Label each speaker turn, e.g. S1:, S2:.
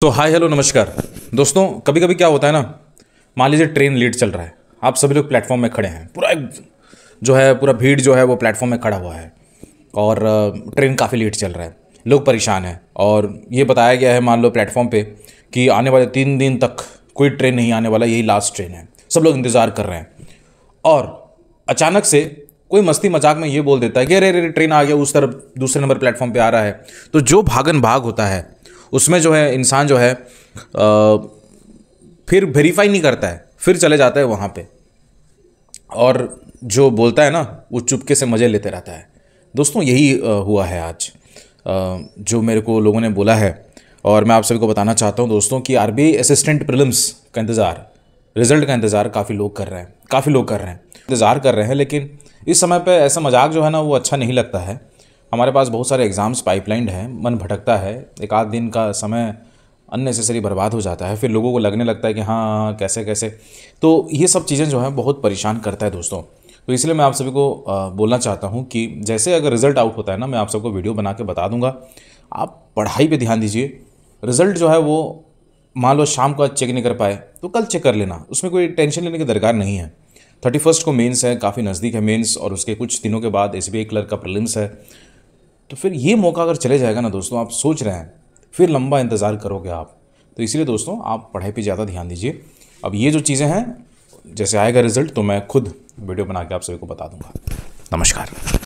S1: तो hi hello नमस्कार दोस्तों कभी कभी क्या होता है ना मान लीजिए ट्रेन लेट चल रहा है आप सभी लोग प्लेटफॉर्म में खड़े हैं पूरा एक जो है पूरा भीड़ जो है वो प्लेटफॉर्म में खड़ा हुआ है और ट्रेन काफ़ी लेट चल रहा है लोग परेशान हैं और ये बताया गया है मान लो प्लेटफॉर्म पर कि आने वाले तीन दिन तक कोई ट्रेन नहीं आने वाला यही लास्ट ट्रेन है सब लोग इंतज़ार कर रहे हैं और अचानक से कोई मस्ती मजाक में ये बोल देता है कि अरे अरे ट्रेन आ गया उस तरफ दूसरे नंबर प्लेटफॉर्म पर आ रहा है तो जो भागन भाग होता है उसमें जो है इंसान जो है फिर वेरीफाई नहीं करता है फिर चले जाता है वहाँ पर और जो बोलता है ना वो चुपके से मज़े लेते रहता है दोस्तों यही हुआ है आज जो मेरे को लोगों ने बोला है और मैं आप सभी को बताना चाहता हूँ दोस्तों कि आर असिस्टेंट प्रिलिम्स का इंतज़ार रिजल्ट का इंतज़ार काफ़ी लोग कर रहे हैं काफ़ी लोग कर रहे हैं इंतज़ार कर रहे हैं लेकिन इस समय पर ऐसा मजाक जो है ना वो अच्छा नहीं लगता है हमारे पास बहुत सारे एग्ज़ाम्स पाइपलाइन हैं मन भटकता है एक आध दिन का समय अननेसेसरी बर्बाद हो जाता है फिर लोगों को लगने लगता है कि हाँ, हाँ कैसे कैसे तो ये सब चीज़ें जो हैं बहुत परेशान करता है दोस्तों तो इसलिए मैं आप सभी को बोलना चाहता हूँ कि जैसे अगर रिज़ल्ट आउट होता है ना मैं आप सबको वीडियो बना के बता दूंगा आप पढ़ाई पे ध्यान दीजिए रिज़ल्ट जो है वो मान लो शाम को आज चेक नहीं कर पाए तो कल चेक कर लेना उसमें कोई टेंशन लेने की दरकार नहीं है थर्टी फर्स्ट को मेन्स है काफ़ी नज़दीक है मेन्स और उसके कुछ दिनों के बाद एस क्लर्क का प्रलिम्स है तो फिर ये मौका अगर चले जाएगा ना दोस्तों आप सोच रहे हैं फिर लंबा इंतज़ार करोगे आप तो इसलिए दोस्तों आप पढ़ाई पे ज़्यादा ध्यान दीजिए अब ये जो चीज़ें हैं जैसे आएगा रिजल्ट तो मैं खुद वीडियो बना के आप सभी को बता दूंगा नमस्कार